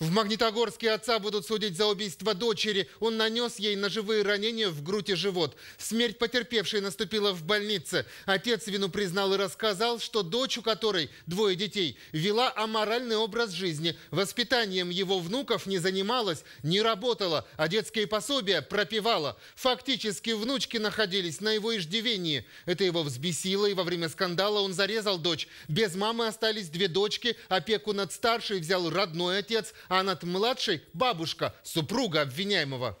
В Магнитогорске отца будут судить за убийство дочери. Он нанес ей ножевые ранения в грудь и живот. Смерть потерпевшей наступила в больнице. Отец вину признал и рассказал, что дочь, у которой двое детей, вела аморальный образ жизни. Воспитанием его внуков не занималась, не работала, а детские пособия пропивала. Фактически внучки находились на его иждивении. Это его взбесило, и во время скандала он зарезал дочь. Без мамы остались две дочки, опеку над старшей взял родной отец, а над младшей бабушка, супруга обвиняемого.